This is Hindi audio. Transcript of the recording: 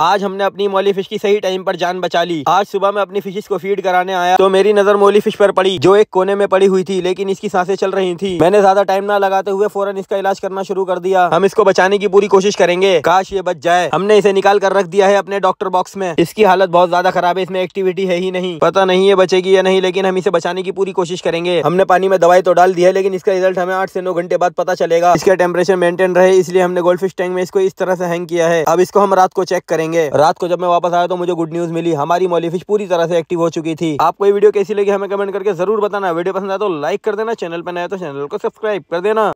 आज हमने अपनी मोली फिश की सही टाइम पर जान बचा ली आज सुबह मैं अपनी फिशेस को फीड कराने आया तो मेरी नजर मोली फिश पर पड़ी जो एक कोने में पड़ी हुई थी लेकिन इसकी सांसें चल रही थी मैंने ज्यादा टाइम ना लगाते हुए फौरन इसका इलाज करना शुरू कर दिया हम इसको बचाने की पूरी कोशिश करेंगे काश ये बच जाए हमने इसे निकाल कर रख दिया है अपने डॉक्टर बॉक्स में इसकी हालत बहुत ज्यादा खराब है इसमें एक्टिविटी है ही नहीं पता नहीं ये बचेगी या नहीं लेकिन हम इसे बचाने की पूरी कोशिश करेंगे हमने पानी में दवाई तो डाल दी है लेकिन इसका रिजल्ट हमें आठ से नौ घंटे बाद पता चलेगा इसका टेम्परेचर मेंटेन रहे इसलिए हमने गोल्ड फिश टैंक में इसको इस तरह से हैंग किया है अब इसको हम रात को चेक करें करेंगे रात को जब मैं वापस आया तो मुझे गुड न्यूज मिली हमारी मोलीफिश पूरी तरह से एक्टिव हो चुकी थी आपको ये वीडियो कैसी लगी हमें कमेंट करके जरूर बताना वीडियो पसंद आया तो लाइक कर देना चैनल पर नया तो चैनल को सब्सक्राइब कर देना